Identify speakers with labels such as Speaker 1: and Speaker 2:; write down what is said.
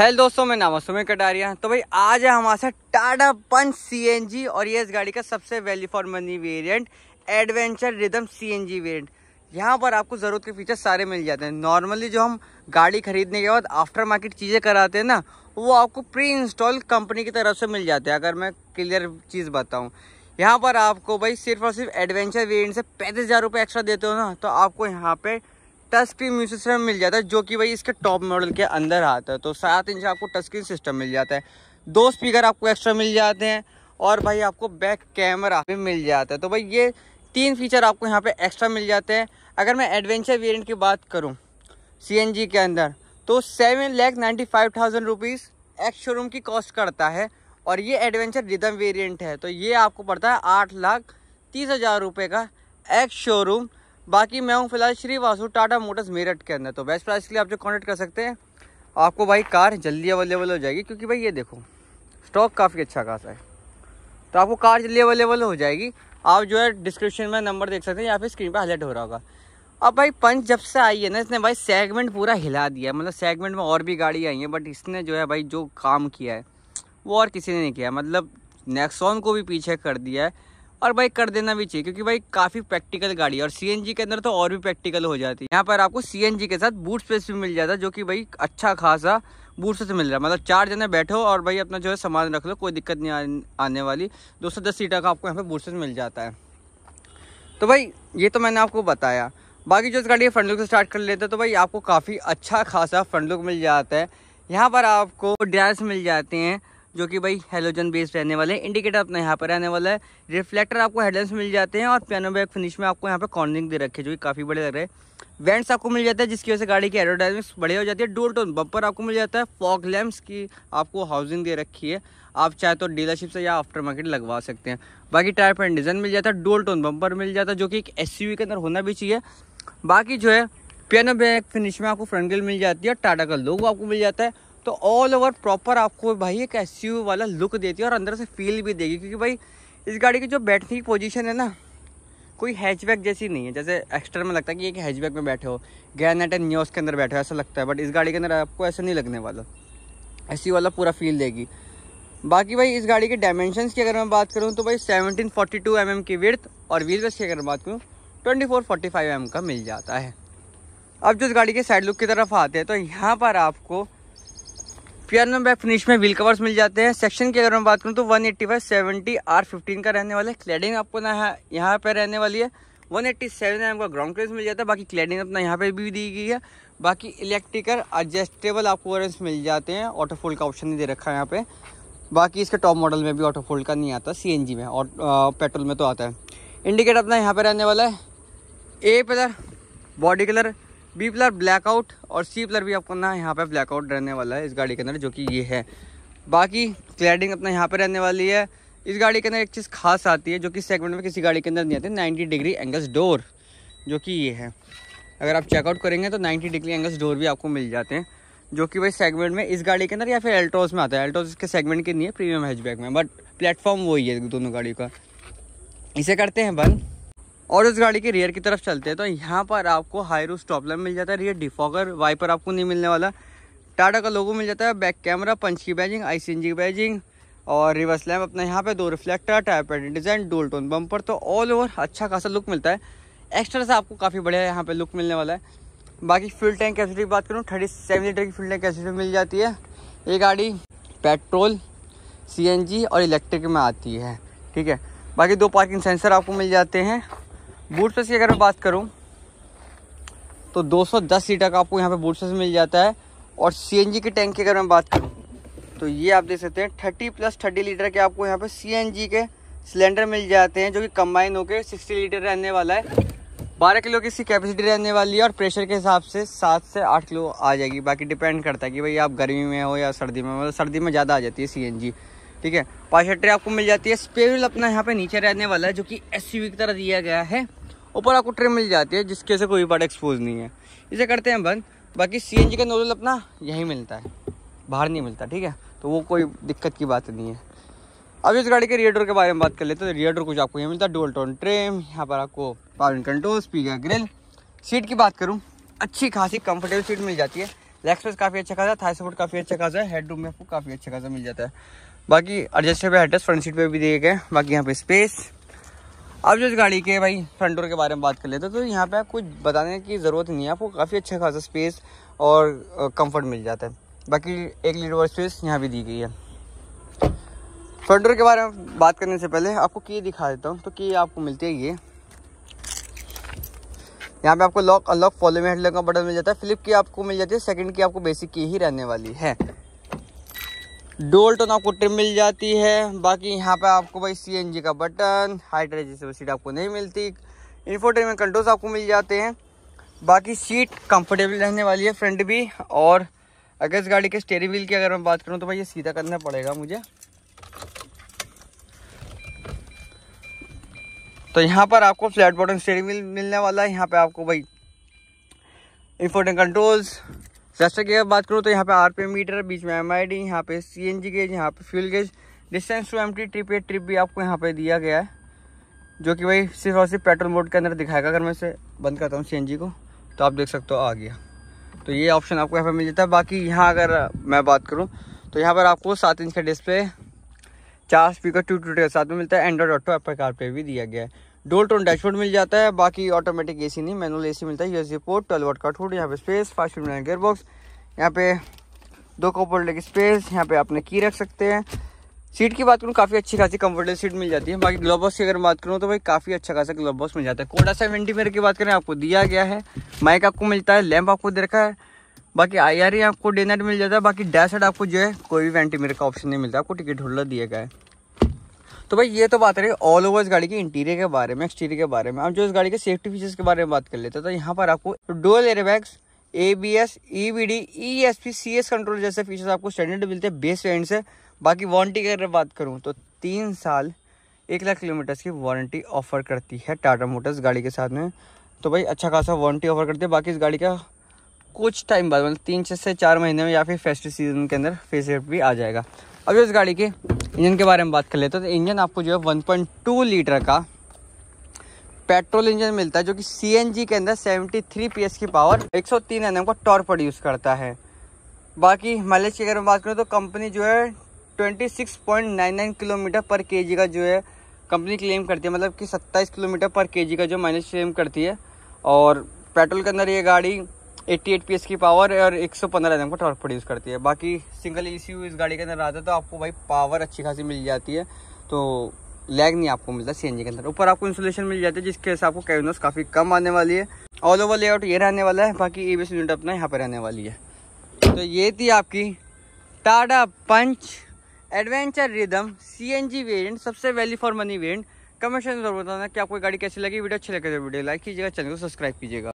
Speaker 1: hello दोस्तों मैं नाम सुमिर कटारिया तो भाई आज है हमारे साथ टाटा पंच सी और ये इस गाड़ी का सबसे value for money variant adventure rhythm G variant यहाँ पर आपको ज़रूरत के फीचर सारे मिल जाते हैं नॉर्मली जो हम गाड़ी खरीदने के बाद आफ्टर मार्केट चीज़ें कराते हैं ना वो आपको प्री इंस्टॉल कंपनी की तरफ से मिल जाते हैं अगर मैं क्लियर चीज़ बताऊँ यहाँ पर आपको भाई सिर्फ और सिर्फ एडवेंचर वेरियंट से पैंतीस हज़ार रुपये एक्स्ट्रा देते हो ना तो आपको यहाँ पर टच स्क्रीन म्यूजिक सिस्टम मिल जाता है जो कि भाई इसके टॉप मॉडल के अंदर आता है तो सात इंच आपको टच स्क्रीन सिस्टम मिल जाता है दो स्पीकर आपको एक्स्ट्रा मिल जाते हैं और भाई आपको बैक कैमरा भी मिल जाता है तो भाई ये तीन फीचर आपको यहाँ पे एक्स्ट्रा मिल जाते हैं अगर मैं एडवेंचर वेरिएंट की बात करूँ सी के अंदर तो seven lakh ninety five thousand rupees ex showroom की कॉस्ट करता है और ये एडवेंचर रिदम वेरिएंट है तो ये आपको पड़ता है आठ लाख तीस हज़ार रुपये का एक्स शोरूम बाकी मैं हूँ फिलहाल श्री वासु टाटा मोटर्स मेरठ के अंदर तो बेस्ट प्राइस के लिए आप जो कॉन्टेक्ट कर सकते हैं आपको भाई कार जल्दी अवेलेबल हो जाएगी क्योंकि भाई ये देखो स्टॉक काफ़ी अच्छा खासा है तो आपको कार जल्दी अवेलेबल हो जाएगी आप जो है डिस्क्रिप्शन में नंबर देख सकते हैं या फिर स्क्रीन पर हाईलाइट हो रहा होगा अब भाई पंच जब से आई है ना इसने भाई सेगमेंट पूरा हिला दिया है मतलब सेगमेंट में और भी गाड़ी आई है बट इसने जो है भाई जो काम किया है वो और किसी ने नहीं किया मतलब नेक्सॉन को भी पीछे कर दिया है और भाई कर देना भी चाहिए क्योंकि भाई काफ़ी प्रैक्टिकल गाड़ी है और सी के अंदर तो और भी प्रैक्टिकल हो जाती है यहाँ पर आपको सी के साथ बूट स्पेस भी मिल जाता है जो कि भाई अच्छा खासा बूट से मिल रहा है मतलब चार जने बैठो और भाई अपना जो है सामान रख लो कोई दिक्कत नहीं आने वाली दो सौ दस सीटर का आपको यहाँ पर बूट से मिल जाता है तो भाई ये तो मैंने आपको बताया बाकी जो इस गाड़ी फ्रंट लुक से स्टार्ट कर लेते हैं तो भाई आपको काफ़ी अच्छा खासा फ्रंट लुक मिल जाता है यहाँ पर आपको ड्राइस मिल जाते हैं जो कि भाई हेलोजन बेस रहने वाले हैं इंडिकेटर अपना यहाँ पर रहने वाला है रिफ्लेक्टर आपको हेडलाइंस मिल जाते हैं और पियानो बैग फिनिश में आपको यहाँ पर कॉर्निंग दे रखे जो कि काफ़ी बड़े लग रहे हैं वेंट्स आपको मिल जाते हैं जिसकी वजह से गाड़ी की एडवर्टाइजमेंट्स बढ़िया हो जाती है डोर टोन बम्पर आपको मिल जाता है फॉक लैम्प्स की आपको हाउसिंग दे रखी है आप चाहे तो डीलरशिप से या आफ्टर मार्केट लगवा सकते हैं बाकी टायर पर डिज़ाइन मिल जाता है डोल टोन बम्पर मिल जाता है जो कि एक एस के अंदर होना भी चाहिए बाकी जो है पियानो बैग फिनिश में आपको फ्रंट ग्रिल मिल जाती है टाटा का लोगो आपको मिल जाता है तो ऑल ओवर प्रॉपर आपको भाई एक एस वाला लुक देती है और अंदर से फील भी देगी क्योंकि भाई इस गाड़ी की जो बैठने की पोजिशन है ना कोई हैचबैक जैसी नहीं है जैसे एक्स्ट्रा में लगता है कि एक हैचबैक में बैठे हो गैनेट एंड न्योस के अंदर बैठे हो ऐसा लगता है बट इस गाड़ी के अंदर आपको ऐसा नहीं लगने वाला ऐसी वाला पूरा फील देगी बाकी भाई इस गाड़ी के डायमेंशन की अगर मैं बात करूँ तो भाई सेवनटीन फोर्टी एम की विर्थ और व्हील बस की अगर बात करूँ फाइव एम का मिल जाता है अब जो इस गाड़ी के साइड लुक की तरफ आते हैं तो यहाँ पर आपको पियानो बैक फिनिश में व्हील कवर्स मिल जाते हैं सेक्शन की अगर मैं बात करूँ तो one eighty five seventy R fifteen का रहने वाला है क्लैडिंग आपको ना यहाँ पर रहने वाली है वन एट्टी सेवन एम का ग्राउंड क्लियरेंस मिल जाता है बाकी क्लैडिंग अपना यहाँ पे भी दी गई है बाकी इलेक्ट्रिकल एडजस्टेबल आपको क्लियरेंस मिल जाते हैं ऑटो फोल्ड का ऑप्शन नहीं दे रखा है यहाँ पर बाकी इसके टॉप मॉडल में भी ऑटो फोल्ड का नहीं आता जी में और पेट्रोल में तो आता है इंडिकेटर अपना यहाँ पर रहने वाला है A colour body colour B pillar blackout और सी प्लर भी आपको ना यहाँ पे ब्लैकआउट रहने वाला है इस गाड़ी के अंदर जो कि ये है बाकी क्लैडिंग अपना यहाँ पे रहने वाली है इस गाड़ी के अंदर एक चीज़ खास आती है जो कि सेगमेंट में किसी गाड़ी के अंदर नहीं आती नाइन्टी डिग्री एंगल्स डोर जो कि ये है अगर आप चेकआउट करेंगे तो नाइन्टी डिग्री एंगल्स डोर भी आपको मिल जाते हैं जो कि भाई सेगमेंट में इस गाड़ी के अंदर या फिर एल्टोज में आता है एल्टोज इसके सेगमेंट के नहीं है प्रीमियम हैचबैक में बट प्लेटफॉर्म वही है दोनों गाड़ियों का इसे करते हैं बंद और इस गाड़ी के रियर की तरफ चलते हैं तो यहाँ पर आपको हाई रूस स्टॉप मिल जाता है रियर डिफॉगर वाइपर आपको नहीं मिलने वाला टाटा का लोगो मिल जाता है बैक कैमरा पंच की बैजिंग आई की बैजिंग और रिवर्स लैम्प अपना यहाँ पे दो reflector tyre pattern design dual tone bumper तो ऑल ओवर अच्छा खासा लुक मिलता है एक्स्ट्रा से आपको काफ़ी बढ़िया यहाँ पर लुक मिलने वाला है बाकी फ्यूल टैंक कैपेसिटी की बात करूँ थर्टी सेवन लीटर की फ्यूल टैंक कैपेसिटी मिल जाती है ये गाड़ी पेट्रोल सी और इलेक्ट्रिक में आती है ठीक है बाकी दो पार्किंग सेंसर आपको मिल जाते हैं बूट स्पेस की अगर मैं बात करूँ तो 210 सीटर का आपको यहाँ पे बूट स्पेस मिल जाता है और जी के टैंक की अगर मैं बात करूँ तो ये आप देख सकते हैं 30 प्लस 30 लीटर के आपको यहाँ पे जी के सिलेंडर मिल जाते हैं जो कि कंबाइन होकर 60 लीटर रहने वाला है 12 किलो की इसकी कैपेसिटी रहने वाली है और प्रेशर के हिसाब से सात से आठ किलो आ जाएगी बाकी डिपेंड करता है कि भाई आप गर्मी में हो या सर्दी में मतलब सर्दी में ज़्यादा आ जाती है सी ठीक है पाशा ट्रे आपको मिल जाती है स्पेल अपना यहाँ पे नीचे रहने वाला है जो कि एस की तरह दिया गया है ऊपर आपको ट्रे मिल जाती है जिसके से कोई बड़ा एक्सपोज नहीं है इसे करते हैं बंद बाकी सी का नोजल अपना यहीं मिलता है बाहर नहीं मिलता ठीक है तो वो कोई दिक्कत की बात नहीं है अब इस गाड़ी के रियर के बारे में बात कर लेते हैं तो रियर कुछ आपको यहाँ मिलता है डोल टोन ट्रेम यहाँ पर आपको power control speaker grille seat की बात करूँ अच्छी खासी कंफर्टेबल सीट मिल जाती है लेग स्पेस काफ़ी अच्छा खासा थाई सपोर्ट काफ़ी अच्छा खासा है हेड रूम में आपको काफ़ी अच्छा खासा मिल जाता है बाकी एडजस्टेबल एड्रेस फ्रंट सीट पे भी दिए गए बाकी यहाँ पे स्पेस अब जो इस गाड़ी के भाई फ्रंट डोर के बारे में बात कर लेते हैं तो यहाँ पे कुछ बताने की ज़रूरत नहीं है आपको काफ़ी अच्छा खासा स्पेस और कंफर्ट मिल जाता है बाकी एक लीटर स्पेस यहाँ भी दी गई है फ्रंट डोर के बारे में बात करने से पहले आपको की दिखा देता हूँ तो की आपको मिलती है ये यहाँ पे आपको लॉक अनलॉक फॉलो में हेडलॉक का बटन मिल जाता है फ्लिप की आपको मिल जाती है सेकंड की आपको बेसिक की ही रहने वाली है डोल टोन आपको ट्रिम मिल जाती है बाकी यहाँ पे आपको भाई सीएनजी का बटन हाइड्रेजी जैसे सीट आपको नहीं मिलती इन्फोटेन में कंट्रोल्स आपको मिल जाते हैं बाकी सीट कंफर्टेबल रहने वाली है फ्रंट भी और अगर इस गाड़ी के स्टेयरिंग व्हील की अगर मैं बात करूँ तो भाई ये सीधा करना पड़ेगा मुझे तो यहाँ पर आपको फ्लैट बॉटम स्टेयरिंग व्हील मिलने वाला है यहाँ पे आपको भाई इन्फोटेन कंट्रोल्स सेस्टर की अगर बात करूँ तो यहाँ पे आरपीएम मीटर बीच में एम आई डी यहाँ पे सी एन जी गेज यहाँ पे fuel gauge distance to empty trip या ट्रिप भी आपको यहाँ पे दिया गया है जो कि भाई सिर्फ और सिर्फ पेट्रोल मोड के अंदर दिखाएगा अगर मैं इसे बंद करता हूँ सी को तो आप देख सकते हो आ गया तो ये ऑप्शन आपको यहाँ पर मिल जाता है बाकी यहाँ अगर मैं बात करूँ तो यहाँ पर आपको सात इंच का डिस्प्ले चार स्पीकर टू टू के साथ में मिलता है एंड्रॉइड ऑटो एप्पल कार पे भी दिया गया है डोल टोन डैशबोर्ड मिल जाता है बाकी ऑटोमेटिक एसी नहीं मैनुअल एसी मिलता है जी पोर्ट ट्वेल्व वोट का टूट यहाँ पे स्पेस फास्ट मिल गेयर बॉक्स यहाँ पे दो कॉपर लेके स्पेस यहाँ पे आपने की रख सकते हैं सीट की बात करूँ काफ़ी अच्छी खासी कंफर्टेबल सीट मिल जाती है बाकी ग्लोव बॉक्स की अगर बात करूँ तो भाई काफ़ी अच्छा खासा ग्लोव बॉक्स मिल जाता है कोडा सेवेंटी मेरे की बात करें आपको दिया गया है माइक आपको मिलता है लैंप आपको दे रखा है बाकी आई आर e आपको डेनेट मिल जाता है बाकी डैश आपको जो है कोई भी वेंटीमीटर का ऑप्शन नहीं मिलता आपको टिकट होल्डर दिया गया है तो भाई ये तो बात रही ऑल ओवर इस गाड़ी के इंटीरियर के बारे में एक्सटीरियर के बारे में अब जो इस गाड़ी के सेफ्टी फीचर्स के बारे में बात कर लेते हैं तो यहाँ पर आपको dual airbags A B S E B D E S P C S control जैसे फीचर्स आपको स्टैंडर्ड मिलते हैं बेस वेंट से बाकी वारंटी की अगर बात करूँ तो तीन साल एक लाख किलोमीटर्स की वारंटी ऑफर करती है टाटा मोटर्स गाड़ी के साथ में तो भाई अच्छा खासा वारंटी ऑफर करती है बाकी इस गाड़ी का कुछ टाइम बाद मतलब तीन से चार महीने में या फिर फेस्टिव सीजन के अंदर फेस भी आ जाएगा अभी उस गाड़ी के इंजन के बारे में बात कर लेते हैं तो इंजन आपको जो है 1.2 लीटर का पेट्रोल इंजन मिलता है जो कि सी के अंदर 73 थ्री की पावर 103 सौ एनएम का टॉर प्रोड्यूस करता है बाकी माइलेज की अगर बात करें तो कंपनी जो है 26.99 किलोमीटर पर केजी का जो है कंपनी क्लेम करती है मतलब कि 27 किलोमीटर पर केजी का जो माइलेज क्लेम करती है और पेट्रोल के अंदर ये गाड़ी एट्टी एट पी की पावर और एक सौ पंद्रह एम का टॉर्क प्रोड्यूस करती है बाकी सिंगल ए e इस गाड़ी के अंदर आता है तो आपको भाई पावर अच्छी खासी मिल जाती है तो लैग नहीं आपको मिलता सी के अंदर ऊपर आपको इंसुलेशन मिल जाती है जिसके वजह से आपको कैविनोस काफ़ी कम आने वाली है ऑल ओवर लेआउट ये रहने वाला है बाकी ए बी यूनिट अपना यहाँ पर रहने वाली है तो ये थी आपकी Tata Punch adventure rhythm C N G variant सबसे value for money variant comment में जरूर बताना कि आपको गाड़ी कैसी लगी वीडियो अच्छी लगे तो वीडियो लाइक कीजिएगा चैनल को सब्सक्राइब कीजिएगा